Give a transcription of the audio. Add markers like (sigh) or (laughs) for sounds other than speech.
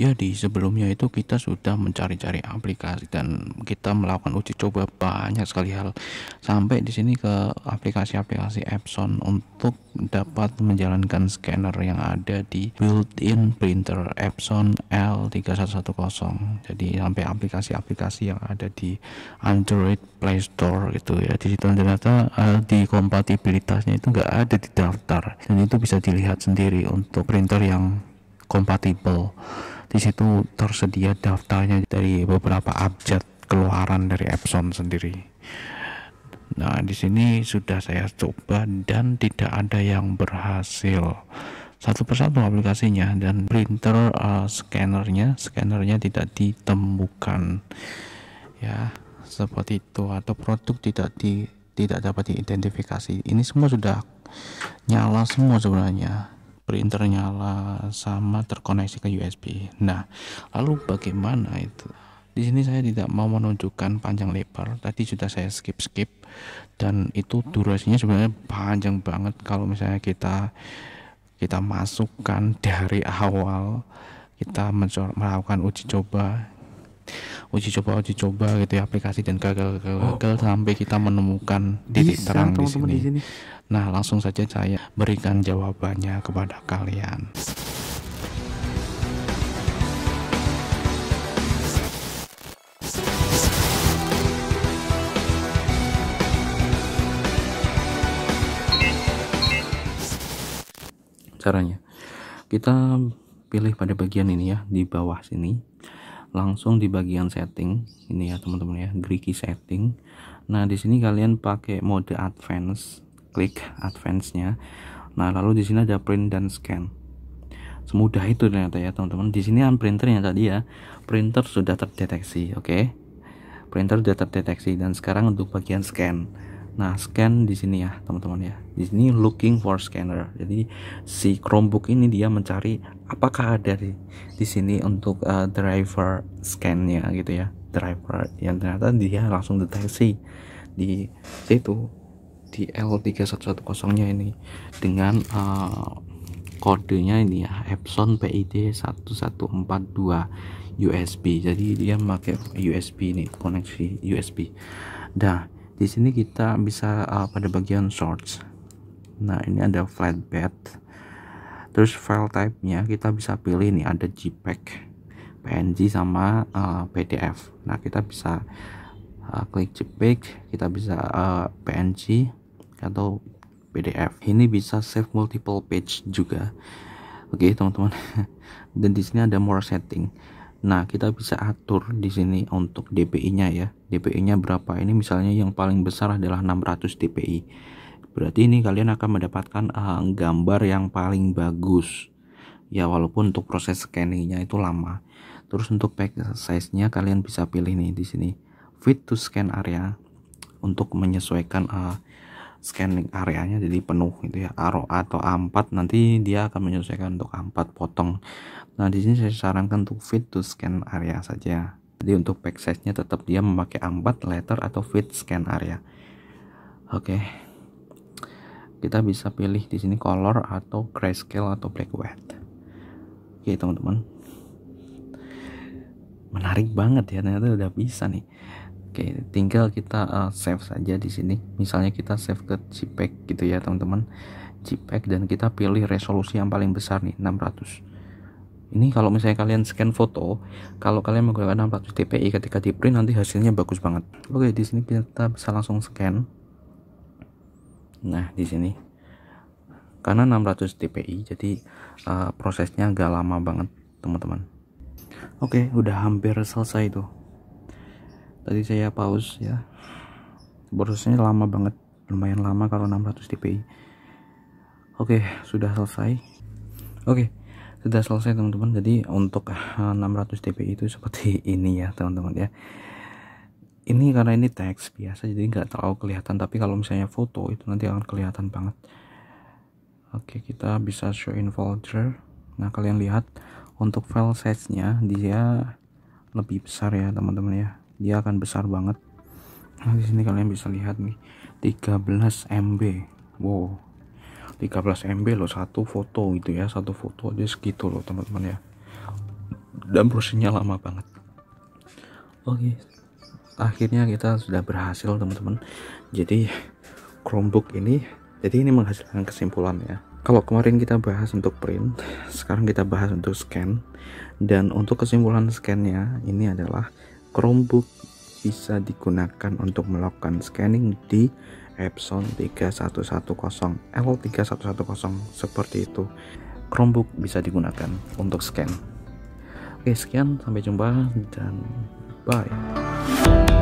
ya di sebelumnya itu kita sudah mencari-cari aplikasi dan kita melakukan uji coba banyak sekali hal sampai di sini ke aplikasi-aplikasi Epson untuk dapat menjalankan scanner yang ada di built-in printer Epson L3110 jadi sampai aplikasi-aplikasi yang ada di Android Play Store gitu ya di situ ternyata eh, di kompatibilitasnya itu nggak ada di daftar dan itu bisa dilihat sendiri untuk printer yang kompatibel di situ tersedia daftarnya dari beberapa abjad keluaran dari Epson sendiri. Nah, di sini sudah saya coba dan tidak ada yang berhasil. Satu persatu aplikasinya dan printer uh, scannernya, scannernya tidak ditemukan. Ya, seperti itu atau produk tidak di tidak dapat diidentifikasi. Ini semua sudah nyala semua sebenarnya printer nyala sama terkoneksi ke USB. Nah, lalu bagaimana itu? Di sini saya tidak mau menunjukkan panjang lebar. Tadi sudah saya skip-skip dan itu durasinya sebenarnya panjang banget kalau misalnya kita kita masukkan dari awal kita melakukan uji coba uji coba uji coba gitu ya aplikasi dan gagal gagal, oh. gagal sampai kita menemukan titik Bisa, terang teman -teman di, sini. di sini. Nah langsung saja saya berikan jawabannya kepada kalian. caranya kita pilih pada bagian ini ya di bawah sini langsung di bagian setting ini ya teman-teman ya Griki setting nah di sini kalian pakai mode advance klik advance nya nah lalu di sini ada print dan scan semudah itu ternyata ya teman-teman di sini kan printernya tadi ya printer sudah terdeteksi oke okay? printer sudah terdeteksi dan sekarang untuk bagian scan Nah, scan di sini ya, teman-teman ya. Di sini looking for scanner. Jadi si Chromebook ini dia mencari apakah ada di, di sini untuk uh, driver scannya gitu ya. Driver yang ternyata dia langsung deteksi di situ di L3110-nya ini dengan uh, kodenya ini ya Epson PID 1142 USB. Jadi dia memakai USB ini koneksi USB. Nah, di sini kita bisa uh, pada bagian shorts nah ini ada flatbed terus file type nya kita bisa pilih nih ada jpeg png sama uh, pdf nah kita bisa uh, klik jpeg kita bisa uh, png atau pdf ini bisa save multiple page juga oke okay, teman-teman (laughs) dan di sini ada more setting Nah, kita bisa atur di sini untuk DPI-nya ya. DPI-nya berapa? Ini misalnya yang paling besar adalah 600 DPI. Berarti ini kalian akan mendapatkan uh, gambar yang paling bagus. Ya, walaupun untuk proses scanning-nya itu lama. Terus untuk pack size-nya kalian bisa pilih nih di sini. Fit to scan area untuk menyesuaikan uh, scanning areanya jadi penuh gitu ya aro atau A4 nanti dia akan menyelesaikan untuk A4 potong nah di sini saya sarankan untuk fit to scan area saja jadi untuk pack size nya tetap dia memakai A4 letter atau fit scan area oke kita bisa pilih di sini color atau grayscale atau black white oke teman-teman menarik banget ya ternyata udah bisa nih Oke, tinggal kita uh, save saja di sini. Misalnya kita save ke JPEG gitu ya, teman-teman. JPEG dan kita pilih resolusi yang paling besar nih, 600. Ini kalau misalnya kalian scan foto, kalau kalian menggunakan 600 DPI ketika di print nanti hasilnya bagus banget. Oke, di sini kita bisa langsung scan. Nah, di sini karena 600 DPI jadi uh, prosesnya agak lama banget, teman-teman. Oke, udah hampir selesai tuh tadi saya pause ya prosesnya lama banget lumayan lama kalau 600 dpi oke sudah selesai oke sudah selesai teman-teman jadi untuk 600 eh, dpi itu seperti (laughs) ini ya teman-teman ya ini karena ini teks biasa jadi nggak terlalu kelihatan tapi kalau misalnya foto itu nanti akan kelihatan banget oke kita bisa show in folder nah kalian lihat untuk file size nya dia lebih besar ya teman-teman ya dia akan besar banget nah di sini kalian bisa lihat nih 13 MB wow 13 MB loh satu foto gitu ya satu foto aja segitu loh teman-teman ya dan prosesnya lama banget oke okay. akhirnya kita sudah berhasil teman-teman jadi Chromebook ini jadi ini menghasilkan kesimpulan ya kalau kemarin kita bahas untuk print sekarang kita bahas untuk scan dan untuk kesimpulan scannya ini adalah Chromebook bisa digunakan untuk melakukan scanning di Epson 3110 L3110 seperti itu Chromebook bisa digunakan untuk scan oke sekian sampai jumpa dan bye